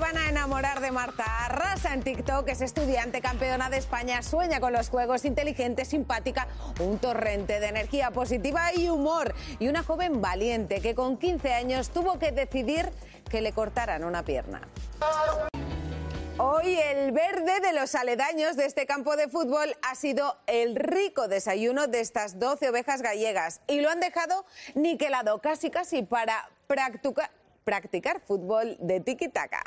van a enamorar de Marta. Arrasa en TikTok, es estudiante, campeona de España, sueña con los juegos, inteligente, simpática, un torrente de energía positiva y humor. Y una joven valiente que con 15 años tuvo que decidir que le cortaran una pierna. Hoy el verde de los aledaños de este campo de fútbol ha sido el rico desayuno de estas 12 ovejas gallegas y lo han dejado niquelado casi casi para practicar, practicar fútbol de tiki-taka.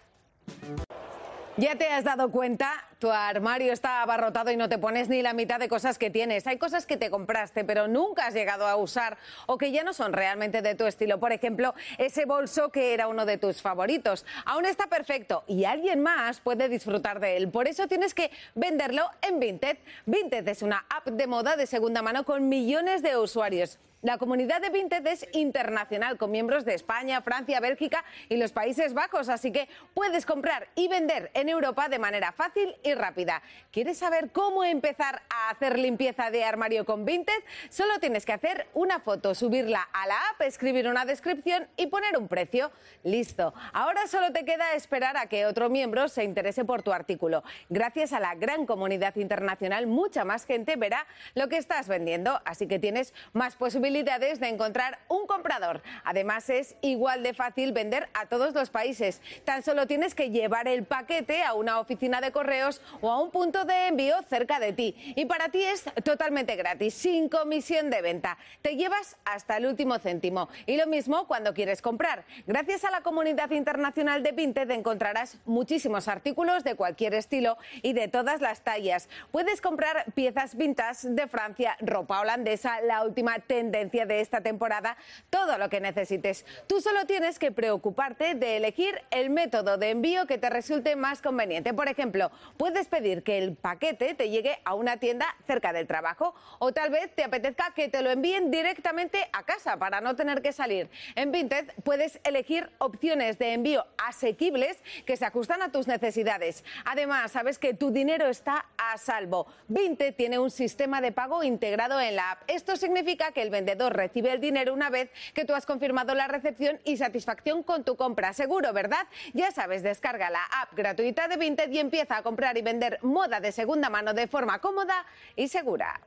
¿Ya te has dado cuenta? Tu armario está abarrotado y no te pones ni la mitad de cosas que tienes. Hay cosas que te compraste pero nunca has llegado a usar o que ya no son realmente de tu estilo. Por ejemplo, ese bolso que era uno de tus favoritos. Aún está perfecto y alguien más puede disfrutar de él. Por eso tienes que venderlo en Vinted. Vinted es una app de moda de segunda mano con millones de usuarios. La comunidad de Vinted es internacional, con miembros de España, Francia, Bélgica y los Países Bajos, así que puedes comprar y vender en Europa de manera fácil y rápida. ¿Quieres saber cómo empezar a hacer limpieza de armario con Vinted? Solo tienes que hacer una foto, subirla a la app, escribir una descripción y poner un precio. Listo. Ahora solo te queda esperar a que otro miembro se interese por tu artículo. Gracias a la gran comunidad internacional, mucha más gente verá lo que estás vendiendo, así que tienes más posibilidades de encontrar un comprador. Además, es igual de fácil vender a todos los países. Tan solo tienes que llevar el paquete a una oficina de correos o a un punto de envío cerca de ti. Y para ti es totalmente gratis, sin comisión de venta. Te llevas hasta el último céntimo. Y lo mismo cuando quieres comprar. Gracias a la comunidad internacional de Vinted encontrarás muchísimos artículos de cualquier estilo y de todas las tallas. Puedes comprar piezas pintas de Francia, ropa holandesa, la última tendencia de esta temporada, todo lo que necesites. Tú solo tienes que preocuparte de elegir el método de envío que te resulte más conveniente. Por ejemplo, puedes puedes pedir que el paquete te llegue a una tienda cerca del trabajo o tal vez te apetezca que te lo envíen directamente a casa para no tener que salir. En Vinted puedes elegir opciones de envío asequibles que se ajustan a tus necesidades. Además, sabes que tu dinero está a salvo. Vinted tiene un sistema de pago integrado en la app. Esto significa que el vendedor recibe el dinero una vez que tú has confirmado la recepción y satisfacción con tu compra. Seguro, ¿verdad? Ya sabes, descarga la app gratuita de Vinted y empieza a comprar y vender moda de segunda mano de forma cómoda y segura.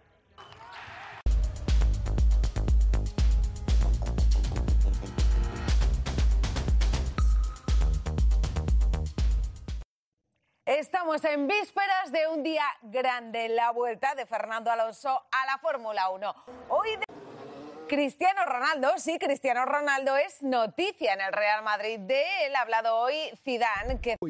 Estamos en vísperas de un día grande, la vuelta de Fernando Alonso a la Fórmula 1. Hoy de... Cristiano Ronaldo, sí, Cristiano Ronaldo es noticia en el Real Madrid. De él ha hablado hoy Zidane, que... Oh,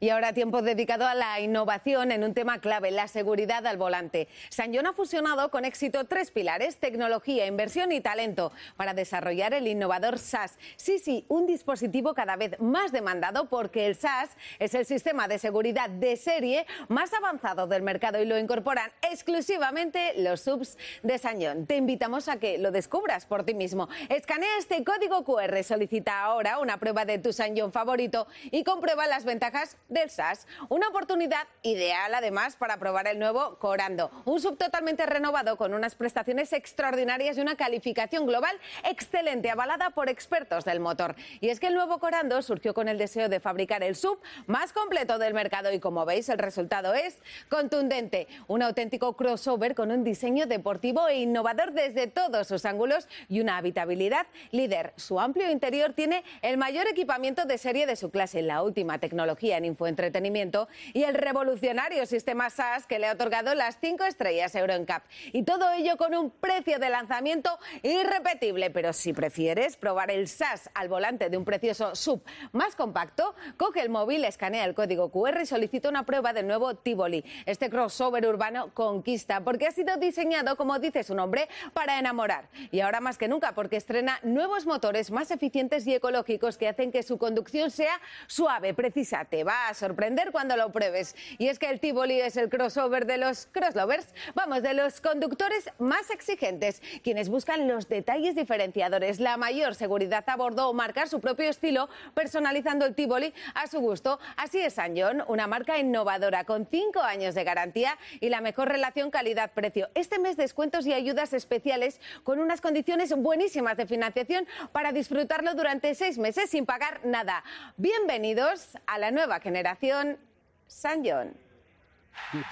y ahora tiempo dedicado a la innovación en un tema clave, la seguridad al volante. San ha fusionado con éxito tres pilares, tecnología, inversión y talento, para desarrollar el innovador SAS. Sí, sí, un dispositivo cada vez más demandado porque el SAS es el sistema de seguridad de serie más avanzado del mercado y lo incorporan exclusivamente los subs de San Te invitamos a que lo descubras por ti mismo. Escanea este código QR, solicita ahora una prueba de tu San favorito y comprueba las ventajas del SAS. Una oportunidad ideal, además, para probar el nuevo Corando, un sub totalmente renovado con unas prestaciones extraordinarias y una calificación global excelente, avalada por expertos del motor. Y es que el nuevo Corando surgió con el deseo de fabricar el sub más completo del mercado y, como veis, el resultado es contundente. Un auténtico crossover con un diseño deportivo e innovador desde todos sus ángulos y una habitabilidad líder. Su amplio interior tiene el mayor equipamiento de serie de su clase, la última tecnología en entretenimiento, y el revolucionario sistema SAS que le ha otorgado las cinco estrellas EuroNCAP. Y todo ello con un precio de lanzamiento irrepetible. Pero si prefieres probar el SAS al volante de un precioso sub más compacto, coge el móvil, escanea el código QR y solicita una prueba del nuevo Tivoli. Este crossover urbano conquista porque ha sido diseñado, como dice su nombre, para enamorar. Y ahora más que nunca porque estrena nuevos motores más eficientes y ecológicos que hacen que su conducción sea suave, precisa, te va a sorprender cuando lo pruebes. Y es que el Tivoli es el crossover de los crossovers vamos, de los conductores más exigentes, quienes buscan los detalles diferenciadores, la mayor seguridad a bordo o marcar su propio estilo, personalizando el Tivoli a su gusto. Así es San John, una marca innovadora con cinco años de garantía y la mejor relación calidad-precio. Este mes descuentos y ayudas especiales con unas condiciones buenísimas de financiación para disfrutarlo durante seis meses sin pagar nada. Bienvenidos a la nueva generación Generación San John.